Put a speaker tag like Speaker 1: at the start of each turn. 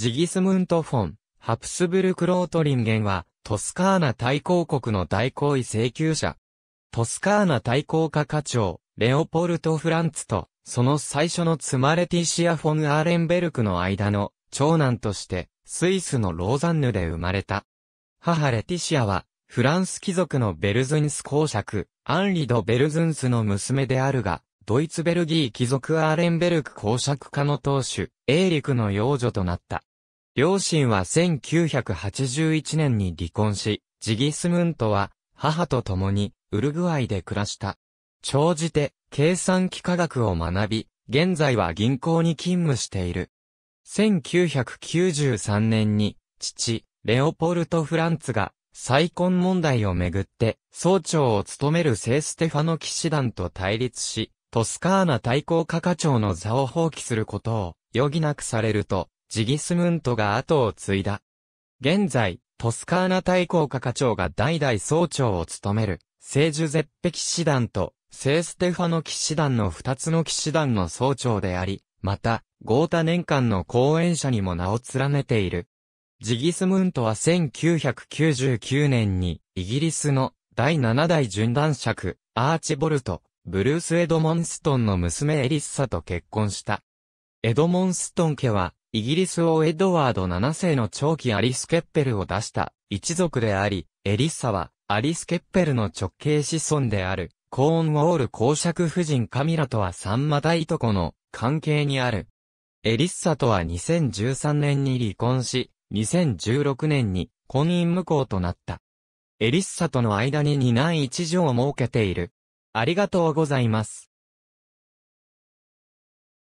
Speaker 1: ジギスムント・フォン、ハプスブルク・ロートリンゲンは、トスカーナ大公国の大行為請求者。トスカーナ大公家課長、レオポルト・フランツと、その最初の妻レティシア・フォン・アーレンベルクの間の長男として、スイスのローザンヌで生まれた。母レティシアは、フランス貴族のベルズンス公爵、アンリド・ベルズンスの娘であるが、ドイツベルギー貴族アーレンベルク公爵家の当主、エーリクの養女となった。両親は1981年に離婚し、ジギスムントは母と共にウルグアイで暮らした。長じて計算機科学を学び、現在は銀行に勤務している。1993年に父、レオポルト・フランツが再婚問題をめぐって総長を務める聖ステファノ騎士団と対立し、トスカーナ対抗課課長の座を放棄することを余儀なくされると、ジギスムントが後を継いだ。現在、トスカーナ大公課課長が代々総長を務める、聖樹絶壁騎士団と、聖ステファノ騎士団の二つの騎士団の総長であり、また、豪太年間の講演者にも名を連ねている。ジギスムントは1999年に、イギリスの第7代順男爵、アーチボルト、ブルース・エドモンストンの娘エリッサと結婚した。エドモンストン家は、イギリス王エドワード7世の長期アリス・ケッペルを出した一族であり、エリッサはアリス・ケッペルの直系子孫である、コーンウォール公爵夫人カミラとは三股いとこの関係にある。エリッサとは2013年に離婚し、2016年に婚姻無効となった。エリッサとの間に二男一女を設けている。ありがとうございます。